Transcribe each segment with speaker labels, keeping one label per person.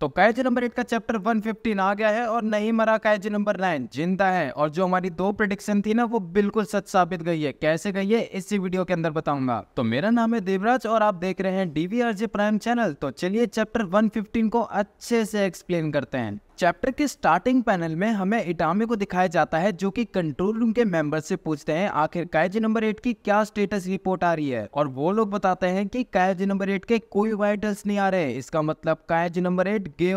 Speaker 1: तो Kaiju number eight का chapter 115 आ गया है और नहीं मरा कैच नंबर नाइन जिंदा है और जो हमारी दो प्रिडिक्शन थी ना वो बिल्कुल सच साबित गई है कैसे गई है इसी वीडियो के अंदर बताऊंगा तो मेरा नाम है देवराज और आप देख रहे हैं डीवीआरजे प्राइम चैनल तो चलिए चैप्टर 115 को अच्छे से एक्सप्लेन करते हैं चैप्टर के स्टार्टिंग पैनल में हमें इटामे को दिखाया जाता है जो कि कंट्रोल रूम के मेंबर से पूछते हैं आखिर कैजी नंबर एट की क्या स्टेटस रिपोर्ट आ रही है और वो लोग बताते हैं कि कैजी नंबर एट के कोई वाइटल्स नहीं आ रहे इसका मतलब कैजी नंबर एट गे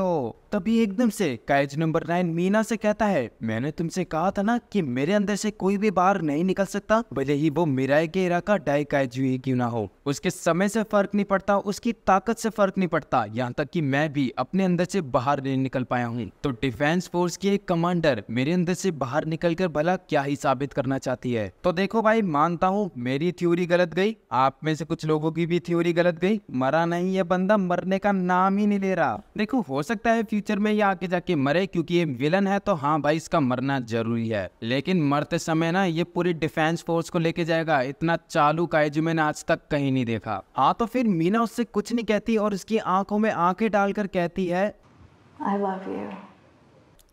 Speaker 1: तभी एकदम से कैच नंबर नाइन मीना से कहता है मैंने तुमसे कहा था ना कि मेरे अंदर से कोई भी बाहर नहीं निकल सकता भले ही वो मिराई के इराका डाई कैच हुई क्यों ना हो उसके समय से फर्क नहीं पड़ता उसकी ताकत से फर्क नहीं पड़ता यहाँ तक कि मैं भी अपने अंदर से बाहर नहीं निकल पाया हूँ तो डिफेंस फोर्स की एक कमांडर मेरे अंदर से बाहर निकल कर भला क्या ही साबित करना चाहती है तो देखो भाई मानता हूँ मेरी थ्योरी गलत गई आप में से कुछ लोगों की भी थ्योरी गलत गई मरा नहीं ये बंदा मरने का नाम ही नहीं ले रहा देखो हो सकता है फ्यूचर में ये आके जाके मरे क्योंकि ये विलन है तो हाँ भाई इसका मरना जरूरी है लेकिन मरते समय ना ये पूरी डिफेंस फोर्स को लेके जाएगा इतना चालू कायजू मैंने आज तक कहीं नहीं देखा हाँ तो फिर मीना उससे कुछ नहीं कहती और उसकी आंखों में आंखें डालकर कहती है आई लव यू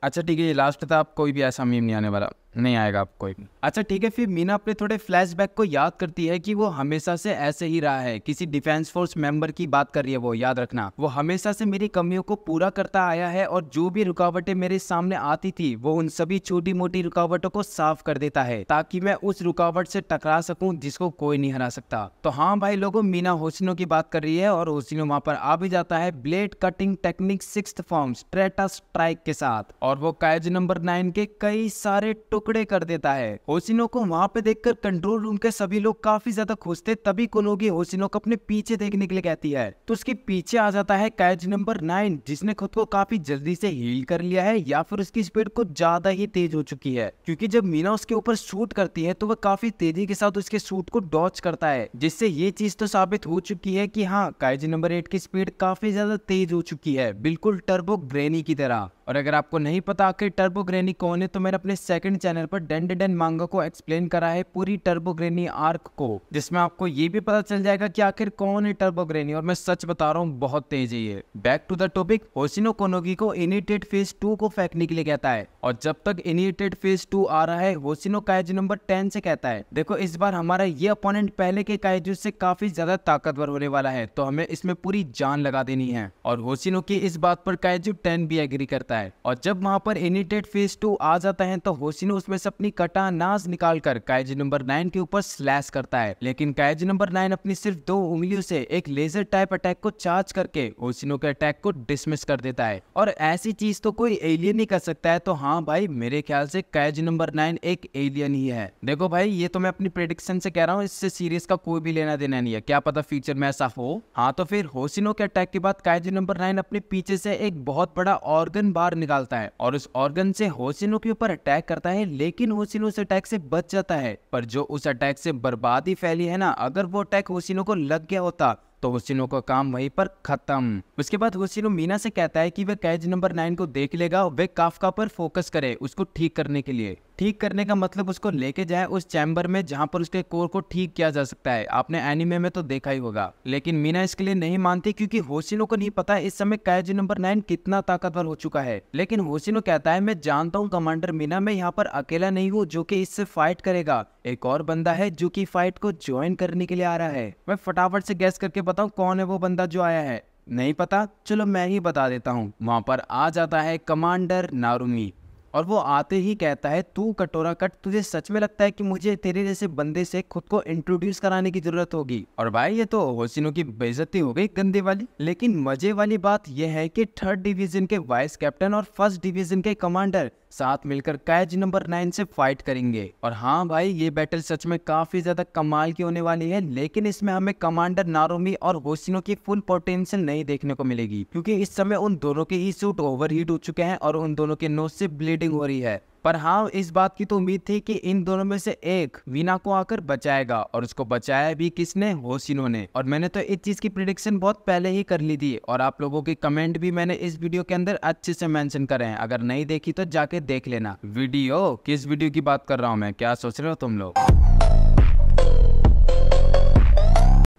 Speaker 1: अच्छा ठीक है लास्ट था आप कोई भी ऐसा मीम नहीं आने वाला नहीं आएगा आपको एक अच्छा ठीक है फिर मीना अपने थोड़े फ्लैशबैक को याद करती है कि वो हमेशा से ऐसे ही रहा है किसी डिफेंस फोर्स मेंबर की बात कर रही है वो याद रखना वो हमेशा से मेरी कमियों को पूरा करता आया है और जो भी रुकावटें मेरे सामने आती थी वो उन सभी छोटी मोटी रुकावटों को साफ कर देता है ताकि मैं उस रुकावट से टकरा सकूं जिसको कोई नहीं हरा सकता तो हाँ भाई लोगो मीना होसिनो की बात कर रही है और होसिनो वहाँ पर आ भी जाता है blade cutting technique six form strata strike के साथ और वो कैज नंबर नाइन के कई सारे टुक टुकड़े कर देता है होशिनो को वहाँ पे देखकर कंट्रोल रूम के सभी लोग काफी ज्यादा खुश थे तभी कोनोगी होशिनो को अपने पीछे देखने के लिए कहती है तो उसके पीछे आ जाता है कैच नंबर नाइन जिसने खुद को काफी जल्दी से हील कर लिया है या फिर उसकी स्पीड कुछ ज्यादा ही तेज हो चुकी है क्योंकि जब मीना उसके ऊपर शूट करती है तो वह काफी तेजी के साथ उसके शूट को डॉच करता है जिससे ये चीज तो साबित हो चुकी है हाँ, की हाँ काइज नंबर एट की स्पीड काफी ज्यादा तेज हो चुकी है बिल्कुल टर्बो ग्रेनी की तरह और अगर आपको नहीं पता आखिर टर्बो ग्रेनी कौन है तो मैंने अपने सेकंड चैनल पर डेन डेन मांगा को एक्सप्लेन करा है पूरी टर्बो ग्रेनी आर्क को जिसमें आपको ये भी पता चल जाएगा कि आखिर कौन है टर्बो ग्रेनी और मैं सच बता रहा हूँ बहुत तेज है ये back to the topic Hoshino कोनोगी को इनिटेड फेज टू को फेंकने के लिए कहता है और जब तक इनिटेड फेज टू आ रहा है होसिनो कायजू नंबर टेन से कहता है देखो इस बार हमारा ये अपोनेंट पहले के कायजू से काफी ज्यादा ताकतवर होने वाला है तो हमें इसमें पूरी जान लगा देनी है और होसिनो की इस बात पर कायजू टेन भी एग्री करता है जाता है और जब वहाँ पर एनिटेड फेज टू आ जाता है तो होशी उसमें से अपनी कटा नाज निकाल कर कायज नंबर नाइन के ऊपर स्लैश करता है लेकिन कायज नंबर नाइन अपनी सिर्फ दो उंगलियों से एक लेजर टाइप अटैक को चार्ज करके होशिनो के अटैक को डिसमिस कर देता है और ऐसी चीज तो कोई एलियन ही कर सकता है तो हाँ भाई मेरे ख्याल से कैज नंबर नाइन एक एलियन ही है देखो भाई ये तो मैं अपनी प्रेडिक्शन से कह रहा हूँ इससे सीरीज का कोई भी लेना देना नहीं है क्या पता फ्यूचर में ऐसा हो हाँ तो फिर होशिनो के अटैक के बाद कैज नंबर नाइन अपने पीछे से एक बहुत बड़ा ऑर्गन बार बाहर निकालता है और उस ऑर्गन से होसिनो के ऊपर अटैक करता है लेकिन होसिनो उस अटैक से बच जाता है पर जो उस अटैक से बर्बादी फैली है ना अगर वो अटैक होसिनो को लग गया होता तो हुसिनो का काम वहीं पर खत्म उसके बाद हुसिनो मीना से कहता है कि वह कैज नंबर नाइन को देख लेगा वे काफका पर फोकस करे उसको ठीक करने के लिए ठीक करने का मतलब उसको लेके जाए उस चैम्बर में जहाँ पर उसके कोर को ठीक किया जा सकता है आपने एनिमे में तो देखा ही होगा लेकिन मीना इसके लिए नहीं मानती क्योंकि होशिनो को नहीं पता इस समय कैज नंबर नाइन कितना ताकतवर हो चुका है लेकिन होशिनो कहता है मैं जानता हूँ कमांडर मीना मैं यहाँ पर अकेला नहीं हूँ जो की इससे फाइट करेगा एक और बंदा है जो कि फाइट को ज्वाइन करने के लिए आ रहा है मैं फटाफट से गैस करके बताऊँ कौन है वो बंदा जो आया है नहीं पता चलो मैं ही बता देता हूँ वहाँ पर आ जाता है कमांडर नारुमी और वो आते ही कहता है तू कटोरा कट तुझे सच में लगता है कि मुझे तेरे जैसे बंदे से खुद को इंट्रोड्यूस कराने की जरूरत होगी और भाई ये तो होशिनो की बेजती हो गई गंदे वाली लेकिन मजे वाली बात यह है कि थर्ड डिवीजन के वाइस कैप्टन और फर्स्ट डिवीजन के कमांडर साथ मिलकर कैच नंबर नाइन से फाइट करेंगे और हाँ भाई ये बैटल सच में काफी ज्यादा कमाल की होने वाली है लेकिन इसमें हमें कमांडर नारोमी और होशिनो की फुल पोटेंशियल नहीं देखने को मिलेगी क्योंकि इस समय उन दोनों के ही सूट ओवर हीट हो चुके हैं और उन दोनों के नोज से ब्लीडिंग हो रही है पर हाँ इस बात की तो उम्मीद थी कि इन दोनों में से एक वीना को आकर बचाएगा और उसको बचाया भी किसने होशिनो ने और मैंने तो इस चीज की प्रिडिक्शन बहुत पहले ही कर ली थी और आप लोगों के कमेंट भी मैंने इस वीडियो के अंदर अच्छे से मैंशन करे हैं अगर नहीं देखी तो जाके देख लेना वीडियो किस वीडियो की बात कर रहा हूँ मैं क्या सोच रहे हो तुम लोग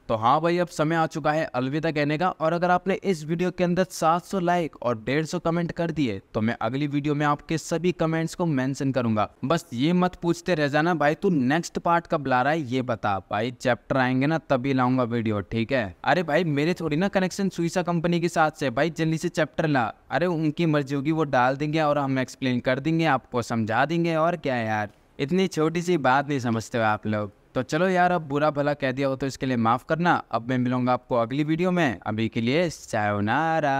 Speaker 1: तो हाँ भाई अब समय आ चुका है अलविदा कहने का और अगर आपने इस वीडियो के अंदर 700 लाइक और 150 कमेंट कर दिए तो मैं अगली वीडियो में आपके सभी कमेंट्स को मेंशन करूंगा बस ये मत पूछते रह जाना भाई तू नेक्स्ट पार्ट कब ला रहा है ये बता भाई चैप्टर आएंगे ना तभी लाऊंगा वीडियो ठीक है अरे भाई मेरे थोड़ी ना कनेक्शन सुईसा कंपनी के साथ से भाई जल्दी से चैप्टर ला अरे उनकी मर्जी होगी वो डाल देंगे और हम एक्सप्लेन कर देंगे आपको समझा देंगे और क्या यार इतनी छोटी सी बात नहीं समझते हो आप लोग तो चलो यार अब बुरा भला कह दिया हो तो इसके लिए माफ़ करना अब मैं मिलूंगा आपको अगली वीडियो में अभी के लिए सायोनारा